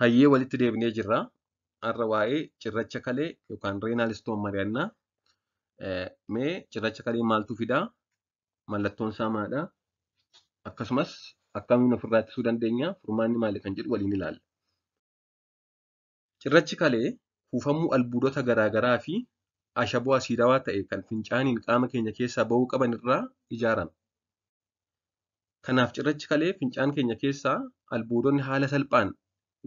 hayyee walitti deebinee jirra. Har'a waa'ee cirracha kalee yookaan reenaal istoon mari'annaa. Eh, mee cirracha kalee maaltu fidaa? Mallattoon isaa maadha? Akkasumas akkamiin ofirraa ittisuu dandeenya? Furmaanni maali kan jedhu waliin ilaalla. Cirrachi kalee kuufamuu albuudota garaagaraa fi ashaboo asiidawaa ta'e kan fincaaniin qaama keenya keessaa ba'uu qaban irraa ijaarame. Kanaaf cirrachi kalee fincaan keenya keessaa albuudonni haala salphaan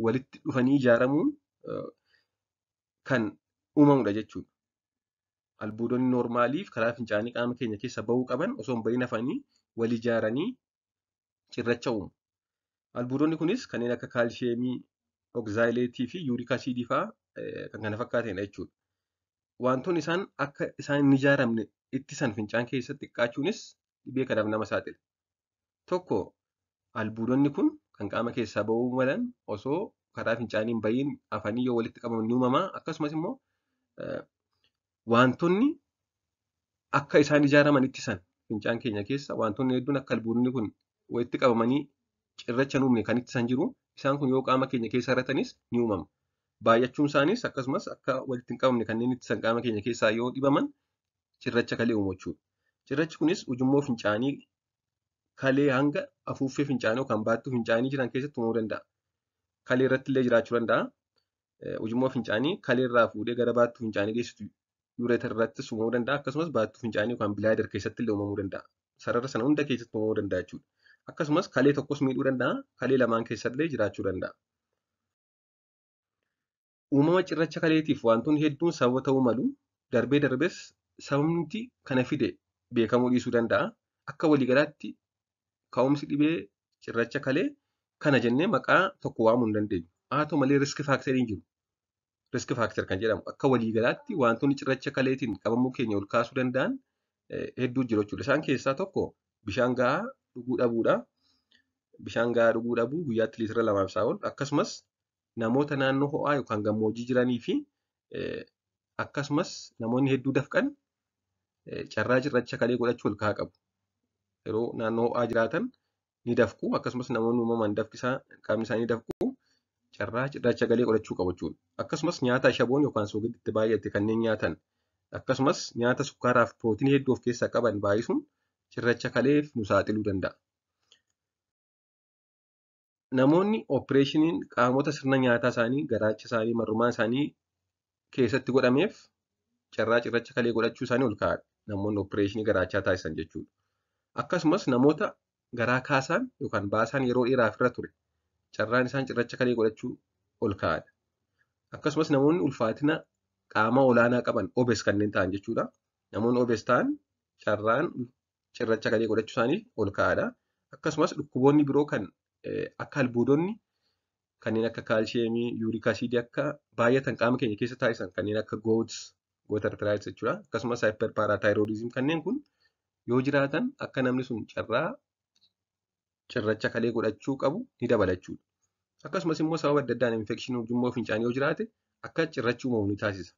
walitti dhufanii ijaaramuun kan uumamudha jechuudha. Albuudonni noormaaliif karaa fincaanii qaama keenya keessa bahuu qaban osoo hin bahin hafanii wal ijaaranii cirracha uumu. Albuudonni kunis kanneen akka kaalsheemii, ogzaayileetii fi yuurikaa asiidii kan kana fakkaatanidha jechuudha. Wantoonni isaan akka isaan hin ijaaramne ittisan fincaan keessatti xiqqaachuunis dhibee kanaaf nama saaxila. Tokko albuudonni kun kan qaama keessaa ba'uu malan osoo karaa fincaaniin ba'iin afanii yoo walitti qabaman ni uumamaa. Akkasumas immoo eh, wantoonni akka isaan ijaaraman ittisan fincaan keenya keessa wantoonni hedduun akka albuudonni kun walitti qabamanii cirracha hin uumne kan ittisan jiru. Isaan kun yoo qaama keenya keessa hiratanis ni uumama. Baay'achuun isaanis akkasumas akka walitti hin qabamne kanneen ittisan qaama keenya keessaa yoo dhibaman cirracha kalee uumu jechuudha. Cirrachi kunis ujummoo fincaanii kalee hanga afuuffee fincaanii yookaan baattuu fincaanii jiran keessatti uumuu danda'a. Kalee irratti illee jiraachuu danda'a. Eh, Ujummoo fincaanii kaleerraa fuudhee gara baattuu fincaanii geessitu yuureetar irrattis uumamuu danda'a. Akkasumas baattuu fincaanii yookaan keessatti illee uumamuu danda'a. Sarara sana hunda keessatti uumamuu danda'a jechuudha. Akkasumas kalee tokkos miidhuu danda'a. Kalee lamaan keessallee jiraachuu danda'a. Uumama cirracha kaleetiif wantoonni hedduun sababa ta'uu malu darbee darbees sababni kana fide beekamuu ka'umsi dhibee cirracha kalee kana jennee maqaa tokko waamuu hin dandeenyu. Haa ta'u malee jiru. kan jedhamu akka waliigalaatti wantoonni cirracha kaleetiin qabamuu keenya ol kaasuu danda'an eh, hedduutu jiru jechuudha. Isaan keessaa tokko bishaan gahaa dhuguu dhabuudha. Bishaan gahaa dhuguu dhabuu guyyaatti liitira lamaaf isaa ol akkasumas namoota naannoo ho'aa yookaan gammoojjii jiranii fi eh, akkasumas namoonni hedduu dafqan eh, carraa cirracha kalee godhachuu ol ka'aa qabu. yeroo naannoo ho'aa jiraatan ni dafqu. Akkasumas namoonni uumamaan dafqisaa qaamni isaanii dafqu carraa cirracha galee godhachuu qabu jechuudha. Akkasumas nyaata yookaan kanneen nyaatan akkasumas nyaata sukkaaraaf pirootinii hedduu of keessaa qaban baay'isuun cirracha kaleef nu saaxiluu danda'a. Namoonni oopereeshiniin qaamota sirna nyaataa isaanii, garaacha isaanii, marrumaa isaanii keessatti godhameef carraa cirracha kalee godhachuu isaanii ol kaa'adha. Namoonni oopereeshinii garaachaa taasisan jechuudha. akkasumas namoota garaa kaasaan yookaan baasaan yeroo dheeraaf irra ture carraan isaan cirracha kalee godhachuu ol kaa'adha. Akkasumas namoonni ulfaatina qaama olaanaa qaban obes kanneen ta'an jechuudha. Namoonni obes ta'an carraan cirracha kalee godhachuu isaanii ol kaa'adha. Akkasumas dhukkuboonni biroo kan eh, akka albuudonni kanneen akka kaalsheemii, yuurik asiidii akka baay'atan qaama keenya keessa taasisan kanneen akka goots, goota artiraayitis jechuudha. Akkasumas haayiperpaaraataayiroodiizim kanneen kun yoo jiraatan akka namni sun carraa cirracha kalee godhachuu qabu ni dabalachuu dha. Akkasumas immoo sababa adda addaan infekshinii ujummoo fincaan yoo jiraate akka cirrachi uumamu ni taasisa.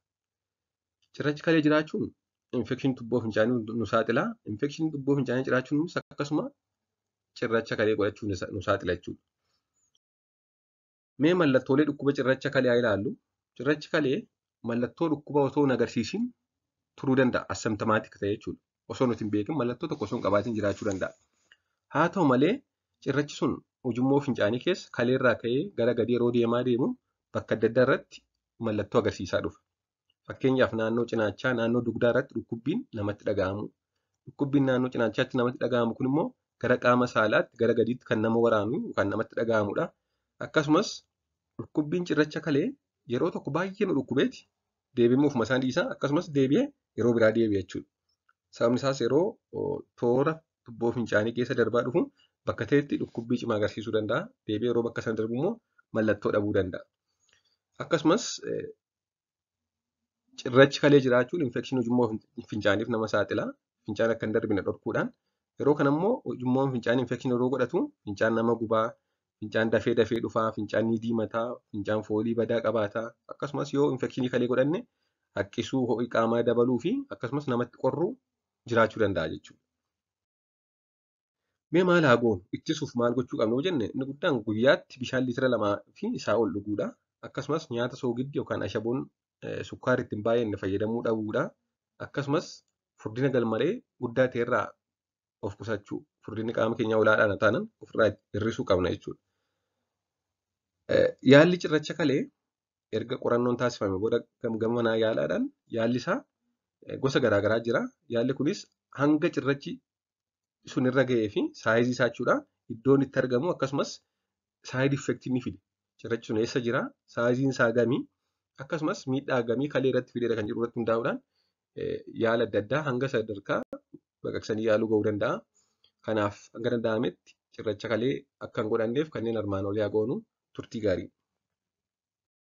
Cirrachi kalee jiraachuun infekshinii tubboo fincaanii nu saaxila. Infekshinii tubboo fincaanii jiraachuun akkasuma cirracha kalee godhachuu nu saaxila jechuudha. Mee mallattoolee dhukkuba cirracha kalee haa ilaallu. Cirrachi kalee mallattoo dhukkuba osoo hin agarsiisin turuu danda'a. Assamtamaatik ta'e jechuudha. osoo nuti hin beekin mallattoo tokko sun hin qabaatin jiraachuu danda'a. Haa ta'u malee cirrachi sun ujummoo fincaanii keessa kaleerraa ka'ee gara gadi yeroo deemaa deemu bakka adda addaa irratti mallattoo agarsiisaa dhufa. Fakkeenyaaf naannoo cinaachaa naannoo dugdaa irratti dhukkubbiin namatti dhaga'amu. Dhukkubbiin naannoo cinaachaatti namatti dhaga'amu kun immoo gara qaama saalaatti gara gadiitti kan nama waraanu yookaan namatti dhaga'amudha. Akkasumas dhukkubbiin cirracha kalee yeroo tokko baay'ee nu dhukkubeeti deebi'ee ofuma isaa dhiisa akkasumas Sabni isaas yeroo toora tubboo fincaanii keessa darbaa dhufu bakka ta'etti dhukkubbii cimaa agarsiisuu danda'a. Deebi'ee yeroo bakka sana darbu immoo mallattoo dhabuu danda'a. Akkasumas eh, cirrachi kalee jiraachuun infekshinii fincaaniif nama saaxila. Fincaan akka hin darbine dhorkuudhaan. Yeroo kana immoo ujummoon fincaanii infekshinii yeroo godhatu fincaan nama gubaa, fincaan dafee dafee dhufaa, fincaan ni diimataa, fincaan foolii badaa qabaataa akkasumas yoo infekshinii kalee godhanne haqqisuu, ho'i qaamaa dabaluu fi akkasumas namatti qorruu jiraachuu danda'a jechuudha. Mee maal haa goonu? Ittisuuf maal gochuu qabnu jenne inni guddaan guyyaatti bishaan liitira lamaa fi isaa ol dhuguudha. Akkasumas nyaata soogiddi yookaan ashaboon eh, sukkaarri ittiin baay'inne fayyadamuu dhabuudha. Akkasumas furdina galmalee guddaa ta'e irraa of qusachuu furdinni qaama keenyaa olaadhaan taanan ofirraa hir'isuu qabna jechuudha. Eh, yaalli cirracha kale erga qorannoon taasifame booda gama manaa yaalaadhaan yaalli isaa gosa garaa garaa jira. Yaalli kunis hanga cirrachi sun irra ga'ee fi saayizii isaa jechuudha. Iddoon itti argamu akkasumas saayid effektii ni fide. Cirrachi sun eessa jira? Saayiziin isaa gamii? Akkasumas miidhaa gamii kalee irratti fideera kan jiru irratti hundaa'uudhaan eh, yaala adda addaa hanga sadarkaa baqaqsanii yaaluu ga'uu danda'a. Kanaaf hanga danda'ametti cirracha kalee akka hin godhanneef kanneen armaan olii haa goonu turtii gaariidha.